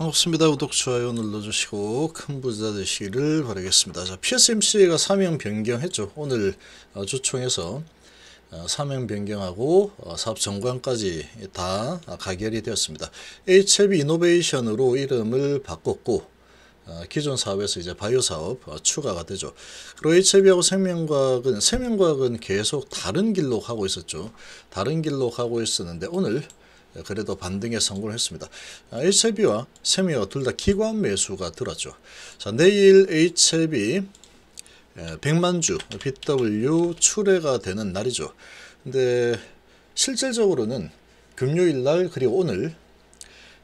반갑습니다. 구독, 좋아요 눌러주시고 큰 부자 되시기를 바라겠습니다. 자, PSMC가 사명 변경했죠. 오늘 주총에서 어, 어, 사명 변경하고 어, 사업 정관까지 다 가결이 되었습니다. HLB 이노베이션으로 이름을 바꿨고 기존 사업에서 이제 바이오 사업 추가가 되죠. 그리고 HB하고 생명과학은 생명과학은 계속 다른 길로 가고 있었죠. 다른 길로 가고 있었는데 오늘 예, 그래도 반등에 성공을 했습니다. 아, HLB와 세미어 둘다 기관 매수가 들었죠. 자, 내일 HLB 100만주 예, BW 출회가 되는 날이죠. 근데 실질적으로는 금요일날 그리고 오늘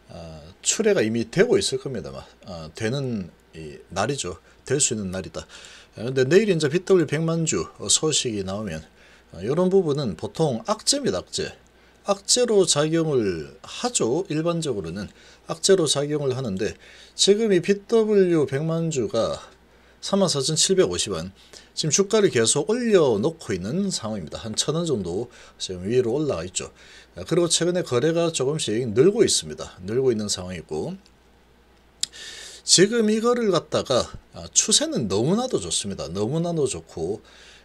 아, 출회가 이미 되고 있을 겁니다 아, 되는 날이죠. 될 수 있는 날이다. 근데 내일 이제 BW 100만주 소식이 나오면 이런 부분은 보통 악재입니다. 악재. 악재로 작용을 하죠. 일반적으로는 악재로 작용을 하는데 지금 이 BW 100만주가 34,750원 지금 주가를 계속 올려놓고 있는 상황입니다. 한천원 정도 지금 위로 올라가 있죠. 아, 그리고 최근에 거래가 조금씩 늘고 있습니다. 늘고 있는 상황이고 지금 이거를 갖다가 아, 추세는 너무나도 좋습니다. 너무나도 좋고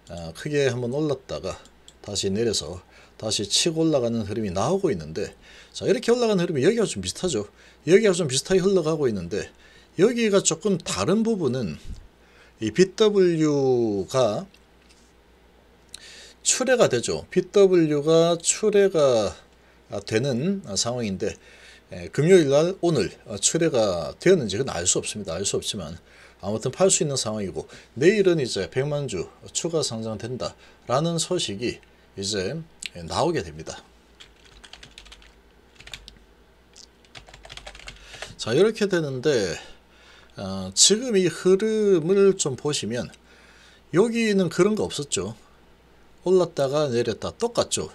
아, 크게 한번 올랐다가 다시 내려서 다시 치고 올라가는 흐름이 나오고 있는데 자 이렇게 올라가는 흐름이 여기가 좀 비슷하죠. 여기가 좀 비슷하게 흘러가고 있는데 여기가 조금 다른 부분은 이 BW가 출애가 되죠. BW가 출애가 되는 상황인데 금요일날 오늘 출애가 되었는지 그건 알 수 없습니다. 알 수 없지만 아무튼 팔 수 있는 상황이고 내일은 이제 100만주 추가 상장된다라는 소식이 이제 예, 나오게 됩니다. 자 이렇게 되는데 어, 지금 이 흐름을 좀 보시면 여기는 그런 거 없었죠. 올랐다가 내렸다 똑같죠.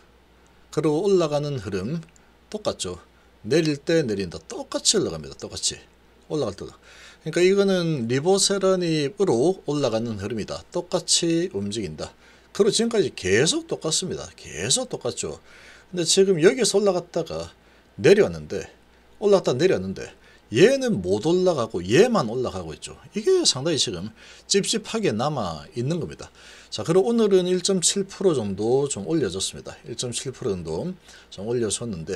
그리고 올라가는 흐름 똑같죠. 내릴 때 내린다 똑같이 올라갑니다. 똑같이 올라갈 때 그러니까 이거는 리보세라닙으로 올라가는 흐름이다. 똑같이 움직인다. 그리고 지금까지 계속 똑같습니다. 계속 똑같죠. 근데 지금 여기서 올라갔다가 내려왔는데 올라갔다 내려왔는데 얘는 못 올라가고 얘만 올라가고 있죠. 이게 상당히 지금 찝찝하게 남아 있는 겁니다. 자, 그리고 오늘은 1.7% 정도 좀올려줬습니다1.7% 정도 좀 올려졌는데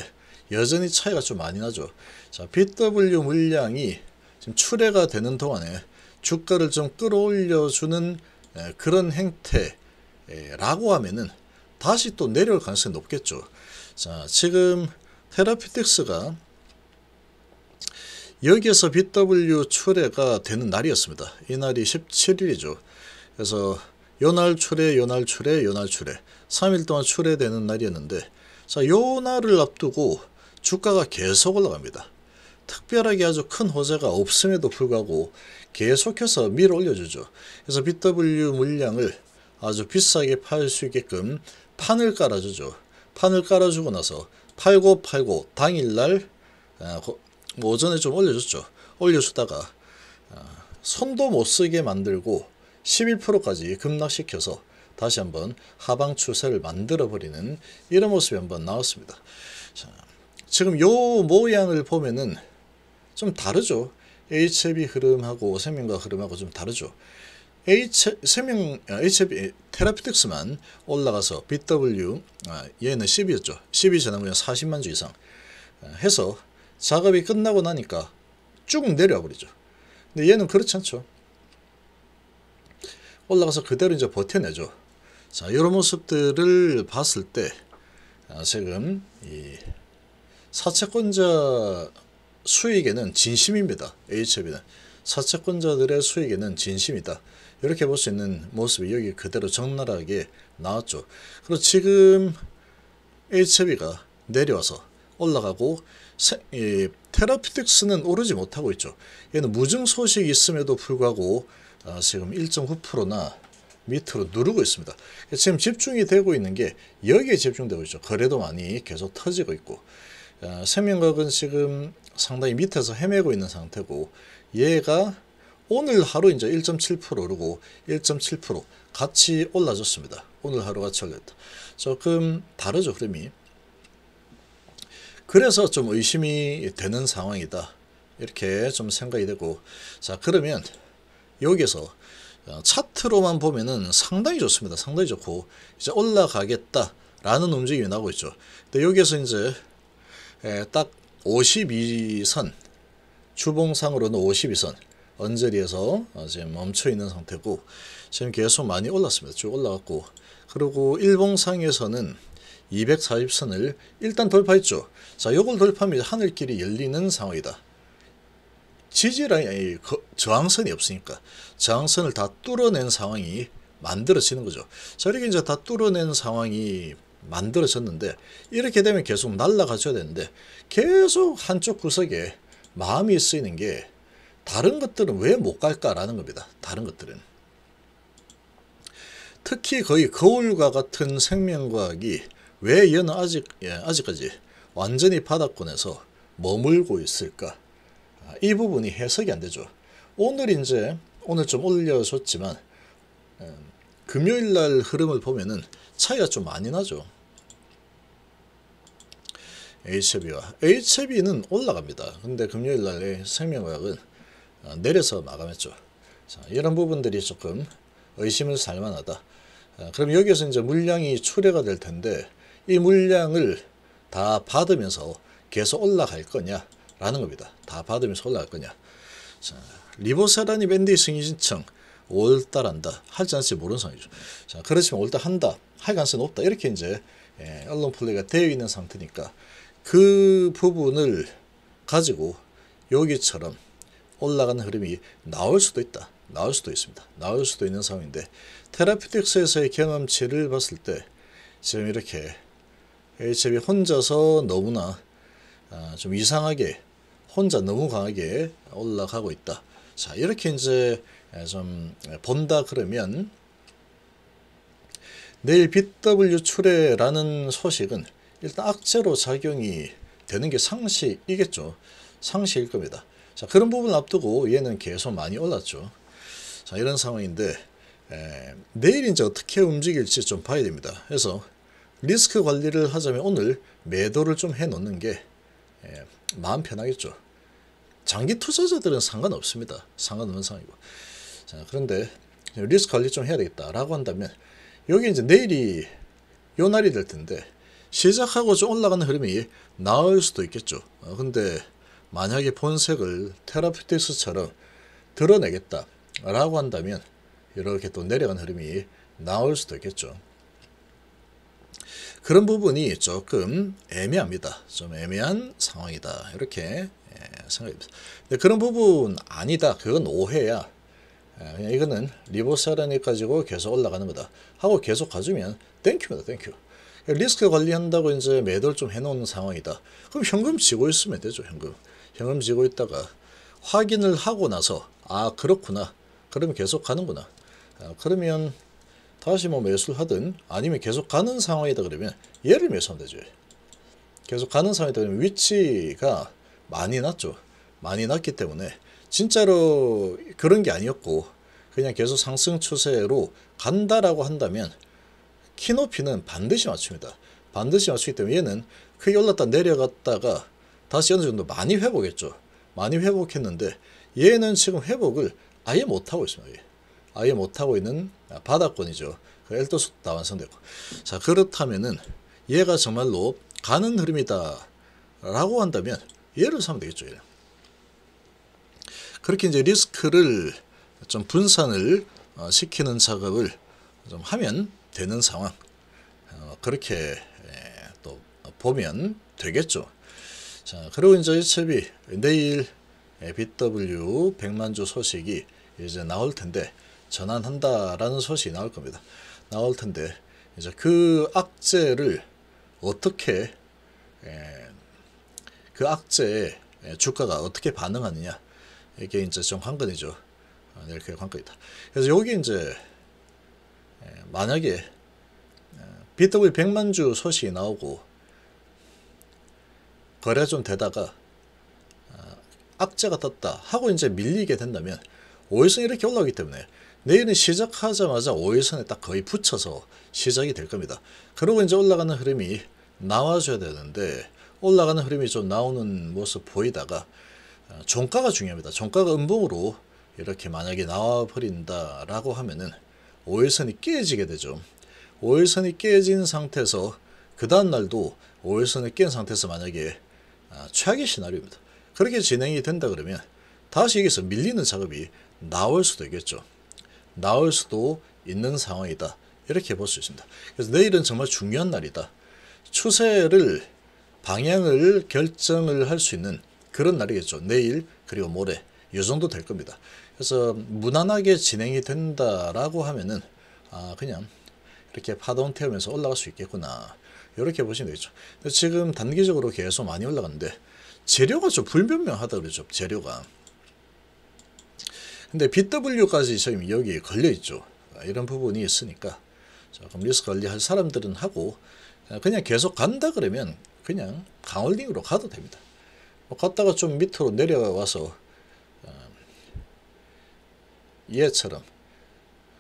여전히 차이가 좀 많이 나죠. 자, BW 물량이 지금 출회가 되는 동안에 주가를 좀 끌어올려주는 그런 행태 예, 라고 하면은 다시 또 내려올 가능성이 높겠죠. 자, 지금 테라피틱스가 여기에서 BW 출애가 되는 날이었습니다. 이 날이 17일이죠. 그래서 요날 출애, 요날 출애, 요날 출애 3일 동안 출애되는 날이었는데 자, 요 날을 앞두고 주가가 계속 올라갑니다. 특별하게 아주 큰 호재가 없음에도 불구하고 계속해서 밀어 올려주죠. 그래서 BW 물량을 아주 비싸게 팔 수 있게끔 판을 깔아주죠. 판을 깔아주고 나서 팔고 팔고 당일날 오전에 아, 뭐 좀 올려줬죠. 올려주다가 아, 손도 못쓰게 만들고 11%까지 급락시켜서 다시 한번 하방 추세를 만들어버리는 이런 모습이 한번 나왔습니다. 자, 지금 요 모양을 보면은 좀 다르죠. HB e 흐름하고 생명과 흐름하고 좀 다르죠. H 세명 아, HB 예, 테라피틱스만 올라가서 BW 아, 얘는 10이었죠. 10이 전화면 40만 주 이상 아, 해서 작업이 끝나고 나니까 쭉내려 버리죠. 근데 얘는 그렇지 않죠. 올라가서 그대로 이제 버텨내죠. 자, 이런 모습들을 봤을 때 지금 이 사채권자 수익에는 진심입니다. HB는 사채권자들의 수익에는 진심이다. 이렇게 볼 수 있는 모습이 여기 그대로 적나라하게 나왔죠. 그리고 지금 HB가 내려와서 올라가고 예, 테라피틱스는 오르지 못하고 있죠. 얘는 무증 소식이 있음에도 불구하고 아, 지금 1.9%나 밑으로 누르고 있습니다. 지금 집중이 되고 있는 게 여기에 집중되고 있죠. 거래도 많이 계속 터지고 있고 아, 세명각은 지금 상당히 밑에서 헤매고 있는 상태고 얘가 오늘 하루 이제 1.7% 오르고 1.7% 같이 올라졌습니다. 오늘 하루 같이 올렸다. 조금 다르죠 흐름이. 그래서 좀 의심이 되는 상황이다. 이렇게 좀 생각이 되고 자 그러면 여기서 어, 차트로만 보면은 상당히 좋습니다. 상당히 좋고 이제 올라가겠다라는 움직임이 나오고 있죠. 근데 여기에서 이제 딱 52선 주봉상으로는 52선 언저리에서 어, 지금 멈춰 있는 상태고 지금 계속 많이 올랐습니다. 쭉 올라갔고 그리고 일봉상에서는 240선을 일단 돌파했죠. 자, 요걸 돌파하면 하늘길이 열리는 상황이다. 지지라인, 그 저항선이 없으니까 저항선을 다 뚫어낸 상황이 만들어지는 거죠. 자, 이렇게 이제 다 뚫어낸 상황이 만들어졌는데 이렇게 되면 계속 날아가줘야 되는데 계속 한쪽 구석에 마음이 쓰이는 게 다른 것들은 왜 못 갈까라는 겁니다. 다른 것들은. 특히 거의 거울과 같은 생명과학이 왜 얘는 아직, 예, 아직까지 완전히 바닥권에서 머물고 있을까? 아, 이 부분이 해석이 안 되죠. 오늘 이제 오늘 좀 올려줬지만 음, 금요일 날 흐름을 보면은 차이가 좀 많이 나죠. HB와 HB는 올라갑니다. 근데 금요일 날의 생명과학은 어, 내려서 마감했죠. 자, 이런 부분들이 조금 의심을 살 만하다. 어, 그럼 여기에서 이제 물량이 출회가 될 텐데 이 물량을 다 받으면서 계속 올라갈 거냐라는 겁니다. 다 받으면서 올라갈 거냐. 자, 리보세라니 밴드의 승인 신청 5달 한다. 할지 않을지 모르는 상황이죠. 자, 그렇지만 5달 한다. 할 가능성이 높다. 이렇게 이제 예, 언론 플레이가 되어 있는 상태니까 그 부분을 가지고 여기처럼 올라가는 흐름이 나올 수도 있다. 나올 수도 있습니다. 나올 수도 있는 상황인데 테라피틱스에서의 경험치를 봤을 때 지금 이렇게 HB 혼자서 너무나 아, 좀 이상하게 혼자 너무 강하게 올라가고 있다. 자 이렇게 이제 아, 좀 본다 그러면 내일 BW 출애라는 소식은 일단 악재로 작용이 되는 게 상식이겠죠. 상식일 겁니다. 자 그런 부분을 앞두고 얘는 계속 많이 올랐죠. 자 이런 상황인데 에, 내일 이제 어떻게 움직일지 좀 봐야 됩니다. 그래서 리스크 관리를 하자면 오늘 매도를 좀 해놓는 게 에, 마음 편하겠죠. 장기 투자자들은 상관없습니다. 상관없는 상황이고. 자, 그런데 리스크 관리 좀 해야 되겠다라고 한다면 여기 이제 내일이 요 날이 될 텐데 시작하고 좀 올라가는 흐름이 나을 수도 있겠죠. 어, 근데 만약에 본색을 테라피티스처럼 드러내겠다 라고 한다면 이렇게 또 내려간 흐름이 나올 수도 있겠죠. 그런 부분이 조금 애매합니다. 좀 애매한 상황이다. 이렇게 예, 생각합니다. 그런 부분 아니다. 그건 오해야. 예, 그냥 이거는 리보사라니 가지고 계속 올라가는 거다. 하고 계속 가주면 땡큐입니다. 땡큐. 리스크 관리한다고 이제 매도를 좀 해놓은 상황이다. 그럼 현금 지고 있으면 되죠. 현금. 경험지고 있다가 확인을 하고 나서 아 그렇구나 그럼 계속 가는구나 아, 그러면 다시 뭐 매수를 하든 아니면 계속 가는 상황이다 그러면 예를 매수하면 되죠 계속 가는 상황이다 그러면 위치가 많이 났죠 많이 났기 때문에 진짜로 그런 게 아니었고 그냥 계속 상승 추세로 간다라고 한다면 키높이는 반드시 맞춥니다 반드시 맞추기 때문에 얘는 크게 올랐다 내려갔다가 다시 어느 정도 많이 회복했죠. 많이 회복했는데 얘는 지금 회복을 아예 못하고 있습니다. 아예 못하고 있는 바닥권이죠. 그 엘도스도 완성됐고. 자 그렇다면은 얘가 정말로 가는 흐름이다 라고 한다면 얘를 사면 되겠죠. 얘는. 그렇게 이제 리스크를 좀 분산을 어, 시키는 작업을 좀 하면 되는 상황 어, 그렇게 예, 또 보면 되겠죠. 자, 그리고 이제 이채이 내일 BW 100만주 소식이 이제 나올 텐데 전환한다라는 소식이 나올 겁니다. 나올 텐데 이제 그 악재를 어떻게 에, 그 악재에 주가가 어떻게 반응하느냐 이게 이제 좀 관건이죠. 이렇게 아, 관건이다. 그래서 여기 이제 만약에 BW 100만주 소식이 나오고 거래 좀 되다가 아, 악재가 떴다 하고 이제 밀리게 된다면 5일선 이렇게 올라오기 때문에 내일은 시작하자마자 5일선에 딱 거의 붙여서 시작이 될 겁니다. 그리고 이제 올라가는 흐름이 나와줘야 되는데 올라가는 흐름이 좀 나오는 모습 보이다가 아, 종가가 중요합니다. 종가가 음봉으로 이렇게 만약에 나와버린다라고 하면은 5일선이 깨지게 되죠. 5일선이 깨진 상태에서 그 다음날도 5일선이 깬 상태에서 만약에 아, 최악의 시나리오입니다. 그렇게 진행이 된다 그러면 다시 여기서 밀리는 작업이 나올 수도 있겠죠. 나올 수도 있는 상황이다. 이렇게 볼 수 있습니다. 그래서 내일은 정말 중요한 날이다. 추세를 방향을 결정을 할 수 있는 그런 날이겠죠. 내일 그리고 모레 이 정도 될 겁니다. 그래서 무난하게 진행이 된다라고 하면은 아 그냥 이렇게 파동 태우면서 올라갈 수 있겠구나. 이렇게 보시면 되겠죠. 지금 단기적으로 계속 많이 올라갔는데 재료가 좀 불변명하다 그러죠. 재료가. 근데 BW까지 지금 여기 걸려있죠. 이런 부분이 있으니까 자, 그럼 리스크 관리할 사람들은 하고 그냥 계속 간다 그러면 그냥 강홀딩으로 가도 됩니다. 뭐 갔다가 좀 밑으로 내려와서 어, 얘처럼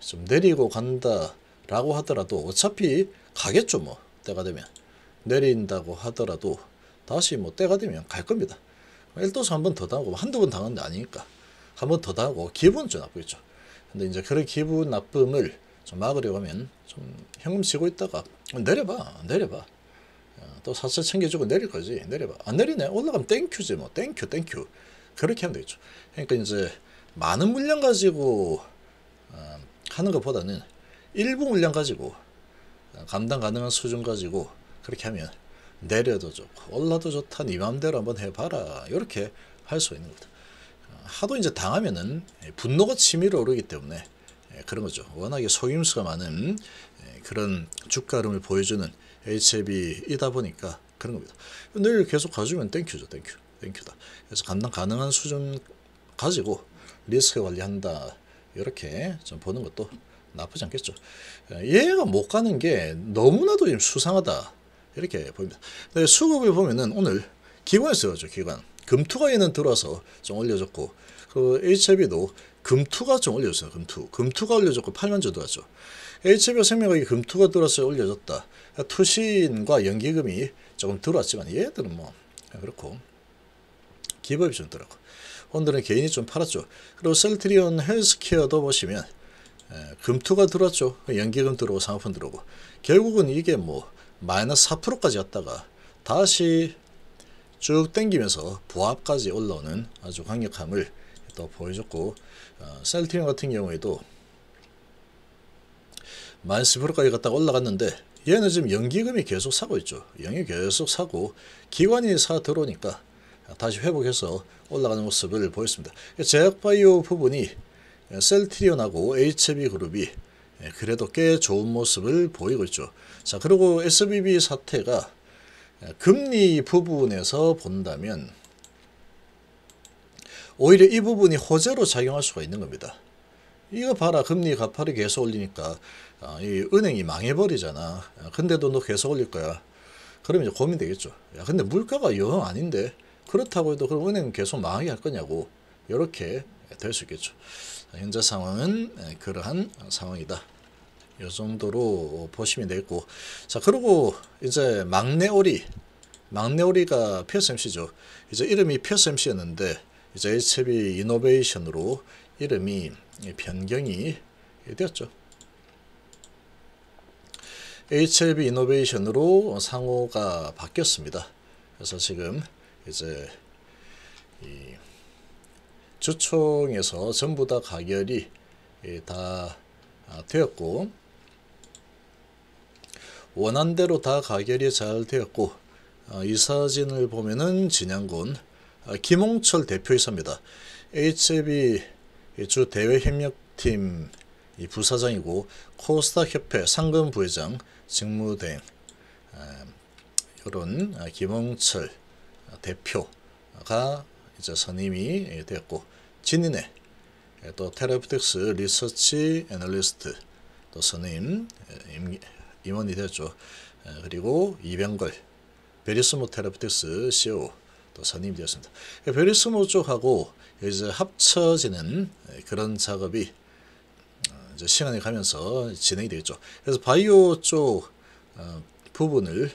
좀 내리고 간다라고 하더라도 어차피 가겠죠 뭐. 때가 되면 내린다고 하더라도 다시 뭐 때가 되면 갈 겁니다. 1도수 한번 더 당하고 한두 번 당한 게 아니니까 한 번더 당하고 기분은 좀 나쁘겠죠. 근데 이제 그런 기분 나쁨을 좀 막으려고 하면 좀 현금 치고 있다가 내려봐 내려봐 어, 또 사서 챙겨주고 내릴 거지 내려봐 안 내리네 올라가면 땡큐지 뭐 땡큐 땡큐 그렇게 하면 되겠죠. 그러니까 이제 많은 물량 가지고 어, 하는 것보다는 일부 물량 가지고 감당 가능한 수준 가지고 그렇게 하면 내려도 좋고 올라도 좋다 네 맘대로 한번 해봐라 이렇게 할 수 있는 거다. 하도 이제 당하면은 분노가 치밀어 오르기 때문에 그런 거죠. 워낙에 속임수가 많은 그런 주가름을 보여주는 HLB이다 보니까 그런 겁니다. 늘 계속 가주면 땡큐죠. 땡큐. 땡큐다. 그래서 감당 가능한 수준 가지고 리스크 관리한다. 이렇게 좀 보는 것도 나쁘지 않겠죠. 예, 얘가 못 가는 게 너무나도 지 수상하다. 이렇게 보입니다. 수급을 보면은 오늘 기관에서죠, 기관. 금투가 얘는 들어와서 좀 올려줬고, 그 HIV도 금투가 좀 올려줬어요, 금투. 금투가 올려줬고, 8만 주 들어왔죠. HIV 생명이 금투가 들어와서 올려줬다. 투신과 연기금이 조금 들어왔지만, 얘들은 뭐, 예, 그렇고, 기법이 좀 들어가고. 오늘은 개인이 좀 팔았죠. 그리고 셀트리온 헬스케어도 보시면, 예, 금투가 들어왔죠. 연기금 들어오고 상품 들어오고 결국은 이게 뭐 마이너스 4%까지 왔다가 다시 쭉 땡기면서 보합까지 올라오는 아주 강력함을 또 보여줬고 어, 셀트리온 같은 경우에도 마이너스 1까지 갔다가 올라갔는데 얘는 지금 연기금이 계속 사고 있죠. 연기 계속 사고 기관이 사 들어오니까 다시 회복해서 올라가는 모습을 보였습니다. 그러니까 제약바이오 부분이 셀트리온하고 HB 그룹이 예, 그래도 꽤 좋은 모습을 보이고 있죠. 자, 그리고 SBB 사태가 예, 금리 부분에서 본다면 오히려 이 부분이 호재로 작용할 수가 있는 겁니다. 이거 봐라 금리 가파르 계속 올리니까 아, 이 은행이 망해버리잖아. 아, 근데도 너 계속 올릴 거야. 그러 이제 고민되겠죠. 야 근데 물가가 영 아닌데 그렇다고 해도 그럼 은행 계속 망하게 할 거냐고 이렇게 될수 있겠죠. 현재 상황은 그러한 상황이다. 이 정도로 보시면 되겠고 자 그리고 이제 막내오리 막내오리가 PSMC죠. 이제 이름이 PSMC였는데 이제 HB 이노베이션으로 이름이 변경이 되었죠. HLB 이노베이션으로 상호가 바뀌었습니다. 그래서 지금 이제 이 주총에서 전부 다 가결이 예, 다 아, 되었고 원한대로 다 가결이 잘 되었고 아, 이 사진을 보면은 진양군 아, 김홍철 대표이사입니다. HB 주 대외협력팀 부사장이고 코스타 협회 상금 부회장 직무대행 이런 김홍철 대표가 이제 선임이 되었고 진인의 또 테라피틱스 리서치 애널리스트 또 선임 예, 임원이 되었죠. 예, 그리고 이병걸 베리스모 테라피틱스 CEO 또 선임이 되었습니다. 예, 베리스모 쪽하고 이제 합쳐지는 그런 작업이 어, 이제 시간이 가면서 진행이 되겠죠. 그래서 바이오 쪽 어, 부분을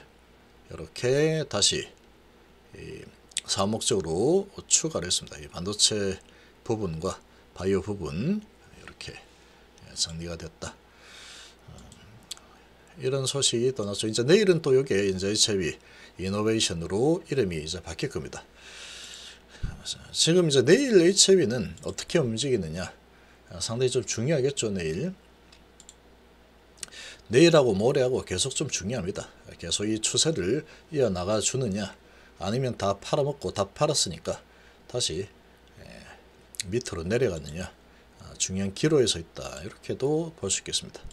이렇게 다시 사목적으로 추가를 했습니다. 반도체 부분과 바이오 부분 이렇게 정리가 됐다. 음, 이런 소식이 떠났죠. 이제 내일은 또여기 이제 HIB 이노베이션으로 이름이 이제 바뀔 겁니다. 지금 이제 내일 h b 는 어떻게 움직이느냐 상당히 좀 중요하겠죠 내일 내일하고 모레하고 계속 좀 중요합니다. 계속 이 추세를 이어나가 주느냐 아니면 다 팔아먹고 다 팔았으니까 다시 예, 밑으로 내려갔느냐 아, 중요한 기로에서 있다 이렇게도 볼 수 있겠습니다.